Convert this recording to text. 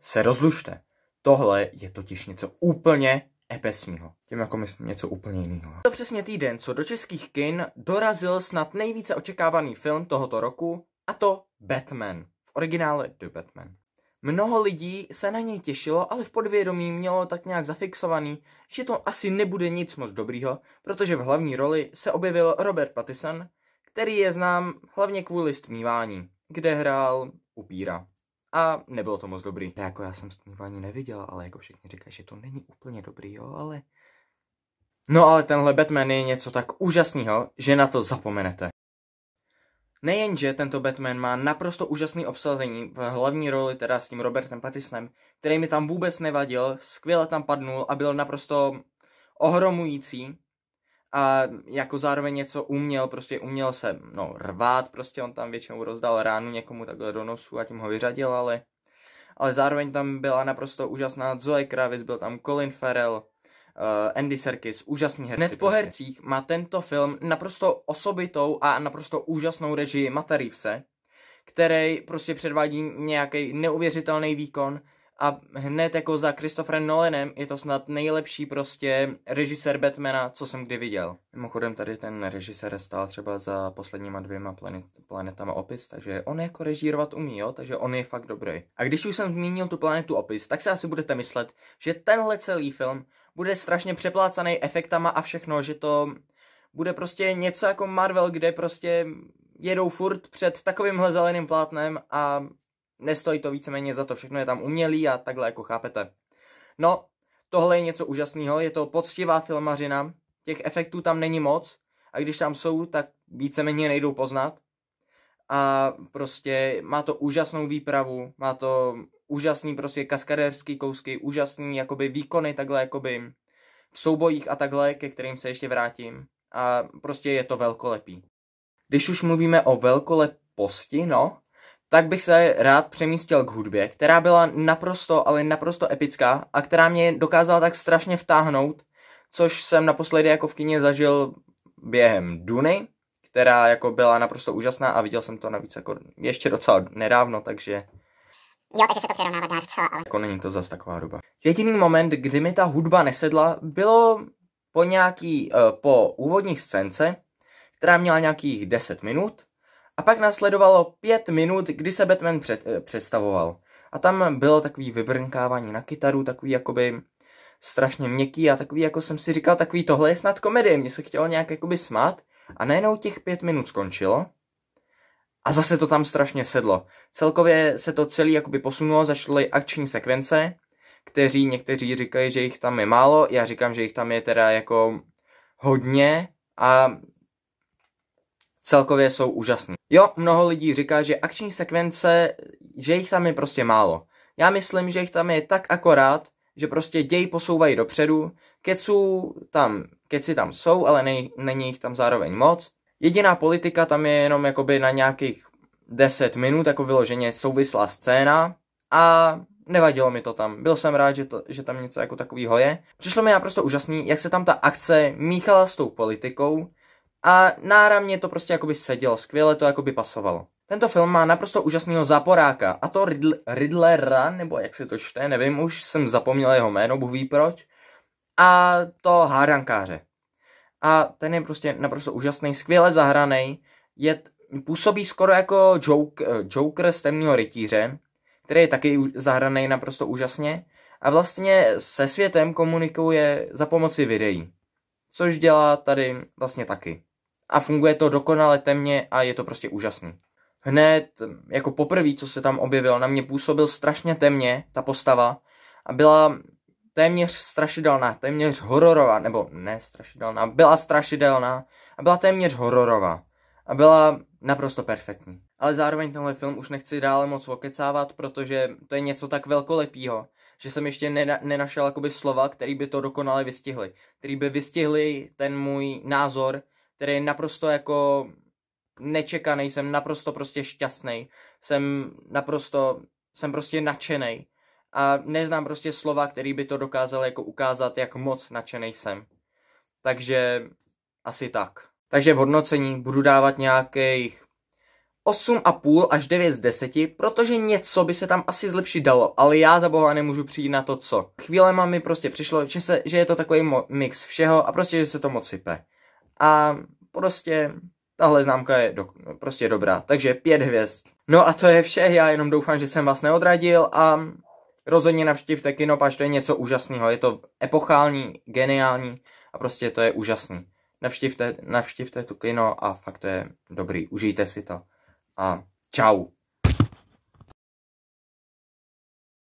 se rozlušte. Tohle je totiž něco úplně epesního. Tím jako myslím něco úplně jiného. To přesně týden, co do českých kin dorazil snad nejvíce očekávaný film tohoto roku, a to Batman. V originále The Batman. Mnoho lidí se na něj těšilo, ale v podvědomí mělo tak nějak zafixovaný, že to asi nebude nic moc dobrýho, protože v hlavní roli se objevil Robert Pattinson, který je znám hlavně kvůli stmívání, kde hrál upíra. A nebylo to moc dobrý. Ne, jako já jsem ani neviděl, ale jako všichni říkají, že to není úplně dobrý, jo, ale... No ale tenhle Batman je něco tak úžasného, že na to zapomenete. Nejenže tento Batman má naprosto úžasný obsazení v hlavní roli teda s tím Robertem Pattisonem, který mi tam vůbec nevadil, skvěle tam padnul a byl naprosto ohromující a jako zároveň něco uměl, prostě uměl se, no, rvát, prostě on tam většinou rozdal ránu někomu takhle do nosu a tím ho vyřadil, ale, ale zároveň tam byla naprosto úžasná Zoe Kravitz, byl tam Colin Farrell, uh, Andy Serkis, úžasný herci. Hned po prostě. hercích má tento film naprosto osobitou a naprosto úžasnou režii Mata Reevese, který prostě předvádí nějaký neuvěřitelný výkon, a hned jako za Christopherem Nolanem je to snad nejlepší prostě režisér Batmana, co jsem kdy viděl. Mimochodem tady ten režisér stál třeba za posledníma dvěma planet, planetama Opis, takže on jako režírovat umí, jo, takže on je fakt dobrý. A když už jsem zmínil tu planetu Opis, tak se asi budete myslet, že tenhle celý film bude strašně přeplácaný efektama a všechno, že to bude prostě něco jako Marvel, kde prostě jedou furt před takovýmhle zeleným plátnem a Nestojí to víceméně za to, všechno je tam umělý a takhle jako chápete. No, tohle je něco úžasného, je to poctivá filmařina, těch efektů tam není moc a když tam jsou, tak víceméně nejdou poznat. A prostě má to úžasnou výpravu, má to úžasný prostě kaskadérský kousky, úžasný jakoby výkony takhle jakoby v soubojích a takhle, ke kterým se ještě vrátím. A prostě je to velkolepý. Když už mluvíme o velkoleposti, no, tak bych se rád přemístil k hudbě, která byla naprosto, ale naprosto epická a která mě dokázala tak strašně vtáhnout, což jsem naposledy jako v kině zažil během Duny, která jako byla naprosto úžasná a viděl jsem to navíc jako ještě docela nedávno, takže... Jo, takže se to přerovnává dá docela, ale... Jako není to zas taková doba. Jediný moment, kdy mi ta hudba nesedla, bylo po nějaký, eh, po úvodní scénce, která měla nějakých 10 minut a pak následovalo pět minut, kdy se Batman před, eh, představoval. A tam bylo takový vybrnkávání na kytaru, takový jakoby strašně měkký a takový, jako jsem si říkal, takový tohle je snad komedie, mě se chtělo nějak jakoby smát a najednou těch pět minut skončilo a zase to tam strašně sedlo. Celkově se to celý jakoby posunulo, začaly akční sekvence, kteří někteří říkají, že jich tam je málo, já říkám, že jich tam je teda jako hodně a celkově jsou úžasný. Jo, mnoho lidí říká, že akční sekvence, že jich tam je prostě málo. Já myslím, že jich tam je tak akorát, že prostě děj posouvají dopředu, keců tam, keci tam jsou, ale ne, není jich tam zároveň moc. Jediná politika tam je jenom jakoby na nějakých 10 minut, jako vyloženě souvislá scéna a nevadilo mi to tam. Byl jsem rád, že, to, že tam něco jako takového je. Přišlo mi naprosto úžasný, jak se tam ta akce míchala s tou politikou a náramně to prostě jakoby sedělo, skvěle to jakoby pasovalo. Tento film má naprosto úžasného záporáka, a to Ridl- Riddlera, nebo jak se to čte, nevím, už jsem zapomněl jeho jméno, Bůh ví proč, a to hádankáře. A ten je prostě naprosto úžasný, skvěle zahraný, je, t- působí skoro jako joke, eh, Joker z temného rytíře, který je taky zahraný naprosto úžasně a vlastně se světem komunikuje za pomoci videí, což dělá tady vlastně taky a funguje to dokonale temně a je to prostě úžasný. Hned jako poprvé, co se tam objevil, na mě působil strašně temně ta postava a byla téměř strašidelná, téměř hororová, nebo ne strašidelná, byla strašidelná a byla téměř hororová a byla naprosto perfektní. Ale zároveň tenhle film už nechci dále moc okecávat, protože to je něco tak velkolepýho, že jsem ještě nena- nenašel jakoby slova, který by to dokonale vystihly. Který by vystihly ten můj názor který naprosto jako nečekaný, jsem naprosto prostě šťastný, jsem naprosto, jsem prostě nadšený a neznám prostě slova, který by to dokázal jako ukázat, jak moc nadšený jsem. Takže asi tak. Takže v hodnocení budu dávat nějakých 8,5 až 9 z 10, protože něco by se tam asi zlepšit dalo, ale já za boha nemůžu přijít na to co. Chvílema mi prostě přišlo, že, se, že je to takový mo- mix všeho a prostě, že se to moc sype a prostě tahle známka je do, prostě dobrá. Takže pět hvězd. No a to je vše, já jenom doufám, že jsem vás neodradil a rozhodně navštivte Kinopáč, to je něco úžasného, je to epochální, geniální a prostě to je úžasný. Navštivte, navštivte tu kino a fakt to je dobrý, užijte si to a čau.